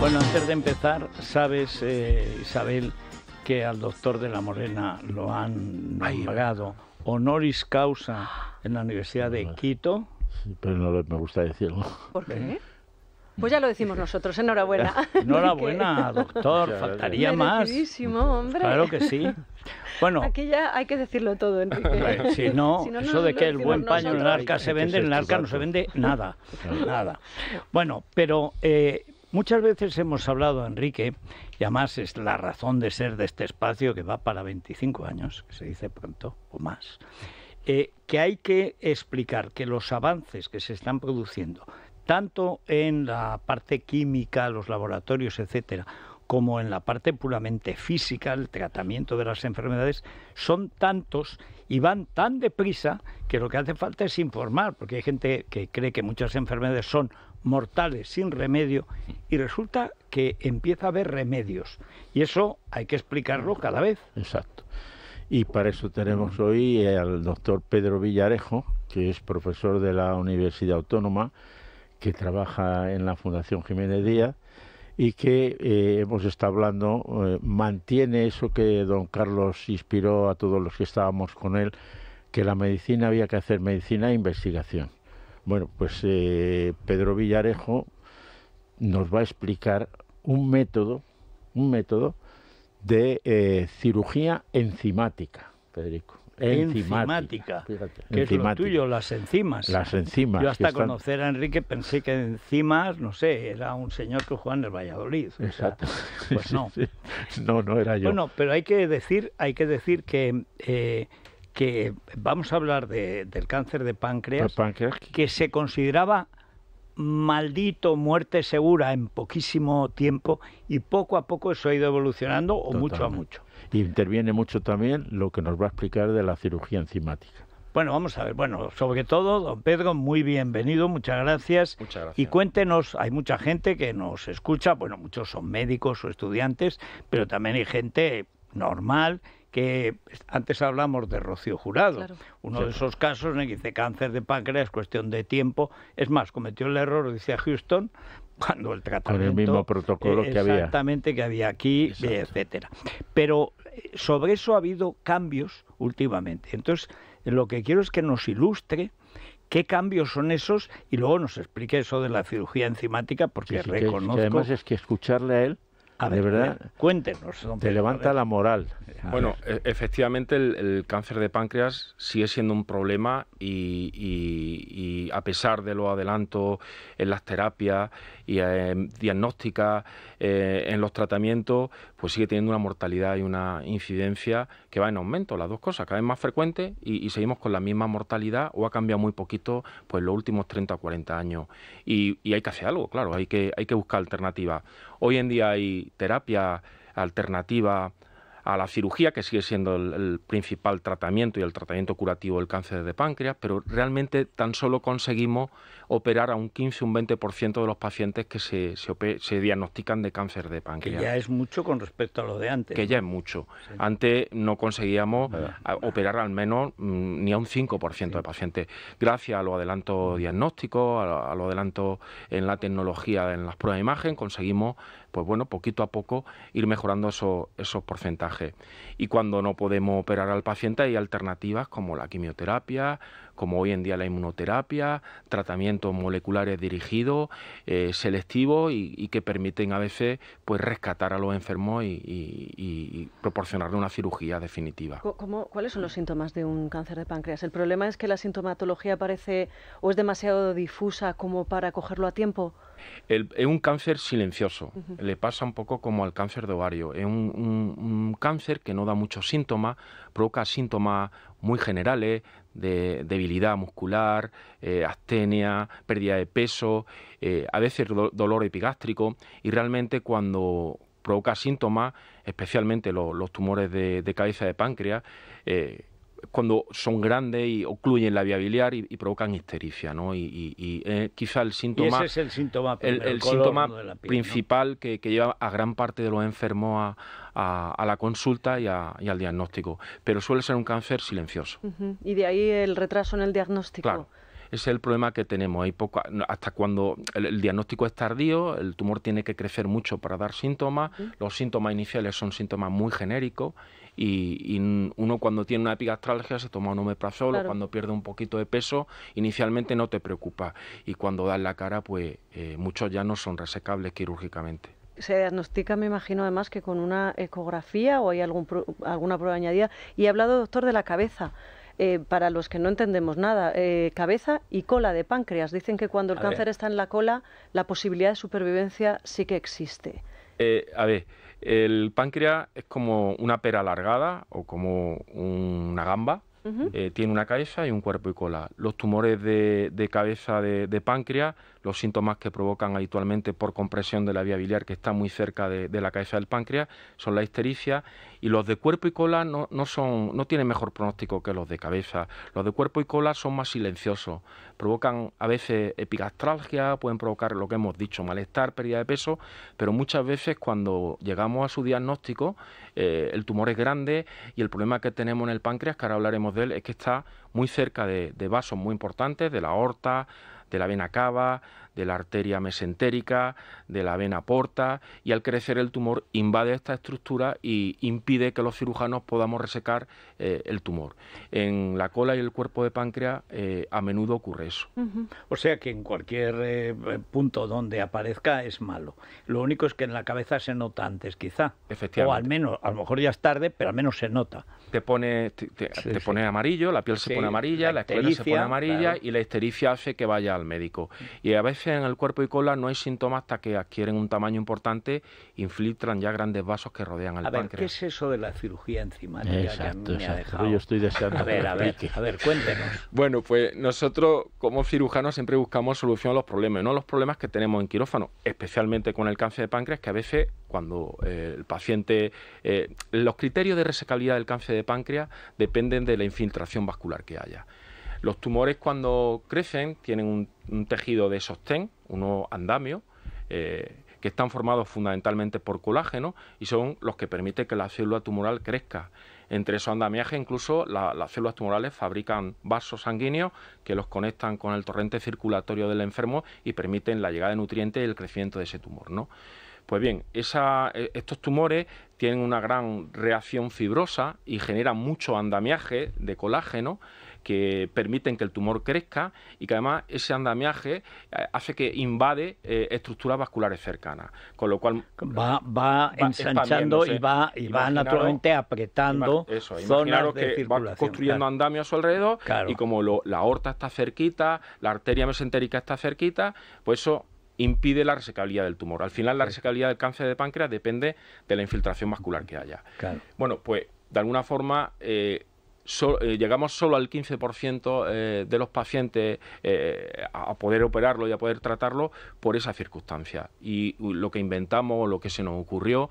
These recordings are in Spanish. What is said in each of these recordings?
Bueno, antes de empezar, sabes, eh, Isabel, que al doctor de la Morena lo han pagado honoris causa en la Universidad de Quito. Sí, pero no me gusta decirlo. ¿Por qué? ¿Eh? Pues ya lo decimos nosotros, enhorabuena. Enhorabuena, doctor, faltaría más. hombre. Claro que sí. Bueno, aquí ya hay que decirlo todo, Enrique. Si no, eso de que el buen paño en el arca se vende, en el arca no se vende nada, nada. Bueno, pero eh, Muchas veces hemos hablado, Enrique, y además es la razón de ser de este espacio que va para 25 años, que se dice pronto, o más, eh, que hay que explicar que los avances que se están produciendo, tanto en la parte química, los laboratorios, etcétera, como en la parte puramente física, el tratamiento de las enfermedades, son tantos y van tan deprisa que lo que hace falta es informar, porque hay gente que cree que muchas enfermedades son mortales sin remedio y resulta que empieza a haber remedios. Y eso hay que explicarlo cada vez. Exacto. Y para eso tenemos hoy al doctor Pedro Villarejo, que es profesor de la Universidad Autónoma, que trabaja en la Fundación Jiménez Díaz y que eh, hemos estado hablando, eh, mantiene eso que don Carlos inspiró a todos los que estábamos con él, que la medicina había que hacer medicina e investigación. Bueno, pues eh, Pedro Villarejo nos va a explicar un método, un método de eh, cirugía enzimática, Federico. Enzimática, enzimática es lo tuyo, las enzimas. Las enzimas. Yo hasta conocer a Enrique pensé que enzimas, no sé, era un señor que jugaba en el Valladolid. Exacto. pues no. no, no era yo. Bueno, pero hay que decir, hay que decir que eh, que vamos a hablar del cáncer de páncreas, que se consideraba maldito muerte segura en poquísimo tiempo y poco a poco eso ha ido evolucionando o mucho a mucho. Y interviene mucho también lo que nos va a explicar de la cirugía enzimática. Bueno, vamos a ver. Bueno, sobre todo, don Pedro, muy bienvenido, muchas gracias. Muchas gracias. Y cuéntenos, hay mucha gente que nos escucha, bueno, muchos son médicos o estudiantes, pero también hay gente normal que antes hablamos de Rocío Jurado. Uno de esos casos en el que dice cáncer de páncreas, cuestión de tiempo. Es más, cometió el error, dice Houston, cuando el tratamiento... Con el mismo protocolo que había. Exactamente, que había aquí, etcétera. Pero eh, sobre eso ha habido cambios últimamente. Entonces, lo que quiero es que nos ilustre qué cambios son esos y luego nos explique eso de la cirugía enzimática porque reconozco... además es que escucharle a él de verdad, cuéntenos. te levanta la moral. bueno, e-, efectivamente el, cáncer de páncreas sigue siendo un problema y, a pesar de los adelantos en las terapias y en diagnósticas, eh, en los tratamientos, pues sigue teniendo una mortalidad y una incidencia que va en aumento, las dos cosas, cada vez más frecuente y, seguimos con la misma mortalidad o ha cambiado muy poquito pues los últimos 30 o 40 años. Y, hay que hacer algo, claro, hay que, hay que buscar alternativas. Hoy en día hay terapia alternativa a la cirugía, que sigue siendo el, principal tratamiento y el tratamiento curativo del cáncer de páncreas, pero realmente tan solo conseguimos operar a un 15, un 20% de los pacientes que se, se, diagnostican de cáncer de páncreas. Que ya es mucho con respecto a lo de antes. Que ya es mucho. Antes no conseguíamos operar al menos mm, ni a un 5% de pacientes. Gracias a los adelantos diagnósticos, a, lo los adelantos en la tecnología, en las pruebas de imagen, conseguimos, pues bueno, poquito a poco ir mejorando eso, esos porcentajes. Y cuando no podemos operar al paciente hay alternativas como la quimioterapia, como hoy en día la inmunoterapia, tratamientos moleculares dirigidos, eh, selectivos y, que permiten a veces pues rescatar a los enfermos y, proporcionarle una cirugía definitiva. ¿Cuáles son los síntomas de un cáncer de páncreas? El problema es que la sintomatología parece o es demasiado difusa como para cogerlo a tiempo. es un cáncer silencioso, le pasa un poco como al cáncer de ovario. Es un, un cáncer que no da muchos síntomas, provoca síntomas muy generales de debilidad muscular, eh, astenia, pérdida de peso, eh, a veces dolor epigástrico y realmente cuando provoca síntomas, especialmente los tumores de, de, cabeza de páncreas, eh, cuando son grandes y ocluyen la vía biliar y, provocan histericia, ¿no? Y, eh, quizá el síntoma... es el síntoma, principal que, lleva a gran parte de los enfermos a, la consulta y, al diagnóstico, pero suele ser un cáncer silencioso. Y de ahí el retraso en el diagnóstico. Claro. es el problema que tenemos. Hay poco, hasta cuando el, diagnóstico es tardío, el tumor tiene que crecer mucho para dar síntomas. Los síntomas iniciales son síntomas muy genéricos y, uno cuando tiene una epigastralgia se toma un omeprazol o cuando pierde un poquito de peso, inicialmente no te preocupa y cuando das la cara, pues eh, muchos ya no son resecables quirúrgicamente se diagnostica, me imagino, además que con una ecografía o hay algún, alguna prueba añadida. Y ha hablado, doctor, de la cabeza. Eh, para los que no entendemos nada, eh, cabeza y cola de páncreas. Dicen que cuando el cáncer está en la cola, la posibilidad de supervivencia sí que existe. a ver, el páncreas es como una pera alargada o como una gamba. Eh, tiene una cabeza y un cuerpo y cola. Los tumores de, cabeza de, páncreas, los síntomas que provocan habitualmente por compresión de la vía biliar que está muy cerca de, la cabeza del páncreas, son la histericia y los de cuerpo y cola no, no, son, no tienen mejor pronóstico que los de cabeza. Los de cuerpo y cola son más silenciosos provocan a veces epigastralgia, pueden provocar lo que hemos dicho, malestar, pérdida de peso, pero muchas veces cuando llegamos a su diagnóstico, eh, el tumor es grande y el problema que tenemos en el páncreas, que ahora hablaremos de él, es que está muy cerca de, de vasos muy importantes, de la aorta, de la vena cava, de la arteria mesentérica, de la vena porta, y al crecer el tumor invade esta estructura y impide que los cirujanos podamos resecar eh, el tumor. En la cola y el cuerpo de páncreas eh, a menudo ocurre eso. O sea que en cualquier eh, punto donde aparezca es malo. Lo único es que en la cabeza se nota antes, quizá. Efectivamente. O al menos, a lo mejor ya es tarde, pero al menos se nota. Te pone, te, pone amarillo, la piel se pone amarilla, la, la se pone amarilla y la histericia hace que vaya al médico. Y a veces en el cuerpo y cola no hay síntomas hasta que adquieren un tamaño importante, infiltran ya grandes vasos que rodean al a ver, ¿Qué es eso de la cirugía enzimática? Exacto, que Yo estoy deseando. a ver, a ver, cuéntenos. Bueno, pues nosotros como cirujanos siempre buscamos solución a los problemas, no los problemas que tenemos en quirófano, especialmente con el cáncer de páncreas, que a veces cuando eh, el paciente... Eh, los criterios de resecabilidad del cáncer de páncreas dependen de la infiltración vascular que haya. Los tumores cuando crecen tienen un, tejido de sostén, unos andamios, eh, que están formados fundamentalmente por colágeno y son los que permiten que la célula tumoral crezca. Entre esos andamiajes incluso las células tumorales fabrican vasos sanguíneos que los conectan con el torrente circulatorio del enfermo y permiten la llegada de nutrientes y el crecimiento de ese tumor. ¿no? Pues bien, e, estos tumores tienen una gran reacción fibrosa y generan mucho andamiaje de colágeno que permiten que el tumor crezca y que además ese andamiaje eh, hace que invade eh, estructuras vasculares cercanas, con lo cual va, ensanchando y va, y va naturalmente apretando zonas de circulación, construyendo andamios a su alrededor y como la aorta está cerquita, la arteria mesentérica está cerquita, pues eso impide la resecabilidad del tumor. Al final la resecabilidad del cáncer de páncreas depende de la infiltración vascular que haya. Bueno, pues de alguna forma eh, eh, llegamos solo al 15% eh, de los pacientes eh, a poder operarlo y a poder tratarlo por esa circunstancia. Y lo que inventamos, lo que se nos ocurrió,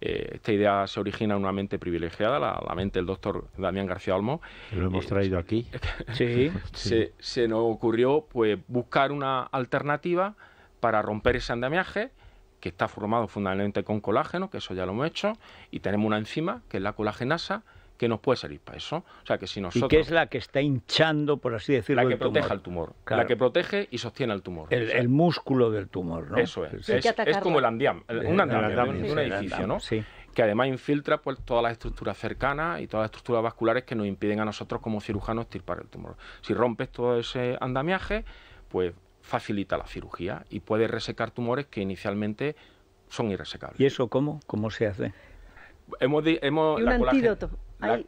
esta idea se origina en una mente privilegiada, la, mente del doctor Damián García Almo. Lo hemos traído aquí. Se, nos ocurrió pues, buscar una alternativa para romper ese andamiaje que está formado fundamentalmente con colágeno, que eso ya lo hemos hecho, y tenemos una enzima, que es la colagenasa, que nos puede salir para eso. O sea, que si nosotros... Y qué es la que está hinchando, por así decirlo, La que el protege tumor. al tumor. La que protege y sostiene al tumor. El, músculo del tumor, ¿no? Eso es. es, como el andiam, un andiam, un, edificio, ¿no? Sí que además infiltra pues todas las estructuras cercanas y todas las estructuras vasculares que nos impiden a nosotros como cirujanos ...tirpar el tumor. Si rompes todo ese andamiaje, pues facilita la cirugía y puede resecar tumores que inicialmente son irresecables. ¿Y eso cómo? ¿Cómo se hace? Hemos, hemos, antídoto.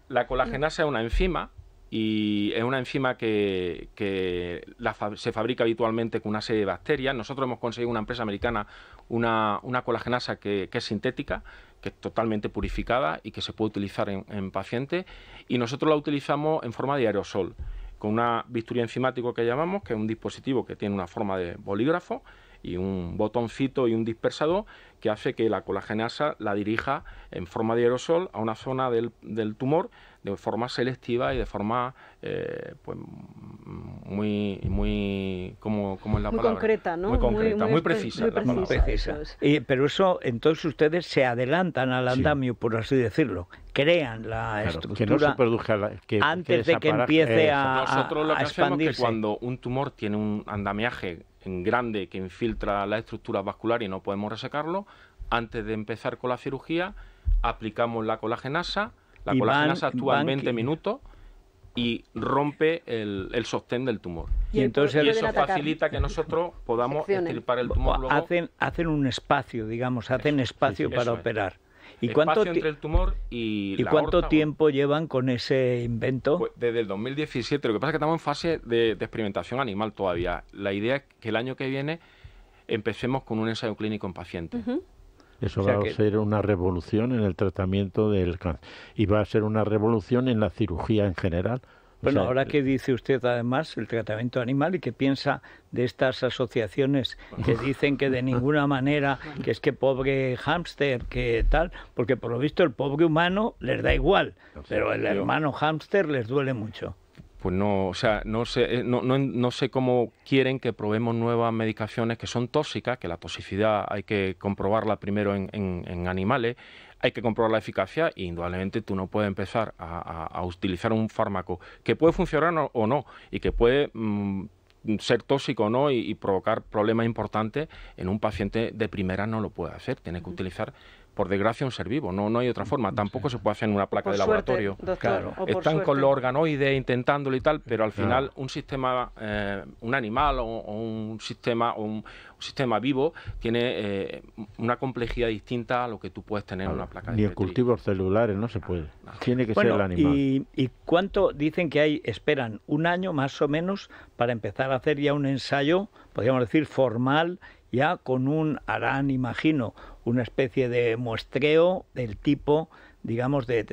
La, colagenasa mm. es una enzima y es una enzima que, se fabrica habitualmente con una serie de bacterias. Nosotros hemos conseguido una empresa americana una, colagenasa que, es sintética, que es totalmente purificada y que se puede utilizar en, pacientes. Y nosotros la utilizamos en forma de aerosol, con una bisturí enzimático que llamamos, que es un dispositivo que tiene una forma de bolígrafo y un botoncito y un dispersador que hace que la colagenasa la dirija en forma de aerosol a una zona del, tumor de forma selectiva y de forma eh, pues muy muy la concreta, ¿no? muy concreta muy, precisa, muy precisa, pero eso entonces ustedes se adelantan al andamio por así decirlo crean la estructura que no se produzca antes de que empiece a nosotros lo que hacemos es que cuando un tumor tiene un andamiaje en grande que infiltra la estructura vascular y no podemos resecarlo, antes de empezar con la cirugía aplicamos la colagenasa, la colagenasa actúa 20 minutos y rompe el, sostén del tumor. Y, entonces eso facilita que nosotros podamos el tumor. Hacen, un espacio, digamos, hacen espacio para operar. ¿Y cuánto tiempo llevan con ese invento? Pues, desde el 2017. Lo que pasa es que estamos en fase de, experimentación animal todavía. La idea es que el año que viene empecemos con un ensayo clínico en pacientes. Eso va a ser una revolución en el tratamiento del cáncer y va a ser una revolución en la cirugía en general bueno, ahora eh, qué dice usted además el tratamiento animal y qué piensa de estas asociaciones que dicen que de ninguna manera, que es que pobre hámster, que tal, porque por lo visto el pobre humano les da igual, pero el hermano hámster les duele mucho. Pues no, o sea, no sé, eh, sé cómo quieren que probemos nuevas medicaciones que son tóxicas, que la toxicidad hay que comprobarla primero en, en animales, hay que comprobar la eficacia y indudablemente tú no puedes empezar a, utilizar un fármaco que puede funcionar o, no y que puede mm, ser tóxico o no y, y, provocar problemas importantes en un paciente de primera no lo puede hacer. Tiene que utilizar por desgracia, un ser vivo. No, no hay otra forma. Tampoco se puede hacer en una placa de laboratorio. Están con los organoides intentándolo y tal, pero al final un sistema, eh, un animal o, un sistema un, sistema vivo tiene eh, una complejidad distinta a lo que tú puedes tener en una placa. de Ni en cultivos celulares, no se puede. Tiene que ser el animal. Y, ¿Y cuánto dicen que hay? Esperan un año más o menos para empezar a hacer ya un ensayo, podríamos decir, formal ya con un harán, imagino, una especie de muestreo del tipo digamos, de,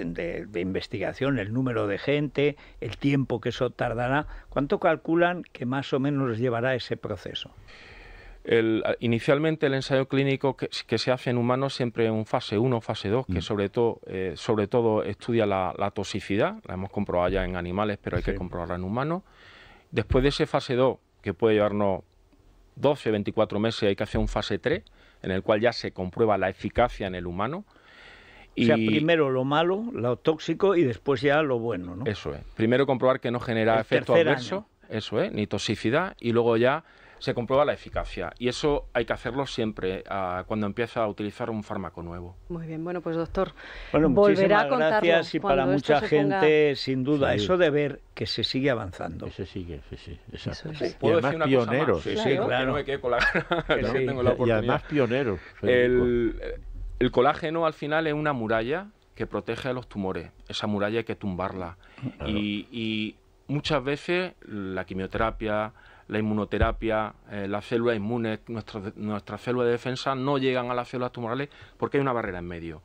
investigación, el número de gente, el tiempo que eso tardará. ¿Cuánto calculan que más o menos les llevará ese proceso? inicialmente el ensayo clínico que, se hace en humanos siempre en fase 1, fase 2, que mm. sobre, todo eh, sobre todo estudia la, toxicidad, la hemos comprobado ya en animales, pero hay que comprobarla en humanos. Después de ese fase 2, que puede llevarnos 12, 24 meses hay que hacer un fase 3, en el cual ya se comprueba la eficacia en el humano. Y... O sea, primero lo malo, lo tóxico y después ya lo bueno, ¿no? Eso es. Primero comprobar que no genera efecto adverso, eso es, ni toxicidad, y luego ya se comprueba la eficacia y eso hay que hacerlo siempre eh, cuando empieza a utilizar un fármaco nuevo. Muy bien, bueno, pues doctor, volverá a contarlo. Gracias y para mucha gente, sin duda, eso de ver que se sigue avanzando. se sigue, sí, sí, pioneros. Sí, claro. Y además pioneros. El, colágeno al final es una muralla que protege a los tumores. Esa muralla hay que tumbarla. Y, y muchas veces la quimioterapia, la inmunoterapia, eh, las células inmunes, nuestras, nuestras células de defensa no llegan a las células tumorales porque hay una barrera en medio.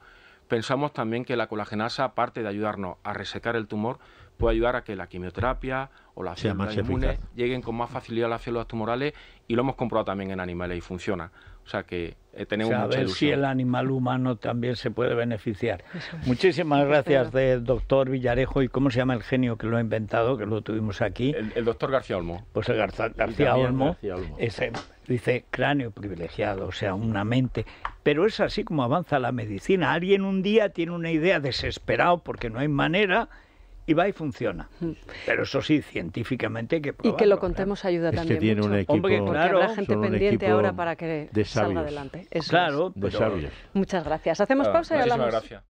Pensamos también que la colagenasa, aparte de ayudarnos a resecar el tumor, puede ayudar a que la quimioterapia o la célula inmune lleguen con más facilidad a las células tumorales y lo hemos comprobado también en animales y funciona. O sea que eh, tenemos o a ver si el animal humano también se puede beneficiar. Muchísimas gracias del doctor Villarejo y cómo se llama el genio que lo ha inventado, que lo tuvimos aquí. El, doctor García Olmo. Pues el García, Olmo, Ese, dice cráneo privilegiado, o sea, una mente pero es así como avanza la medicina. Alguien un día tiene una idea desesperado porque no hay manera y va y funciona. Mm. Pero eso sí, científicamente que probarlo, Y que lo contemos ayuda también tiene Un equipo, porque claro, gente pendiente ahora para que salga adelante. claro, Muchas gracias. Hacemos ah, pausa y hablamos. Gracias.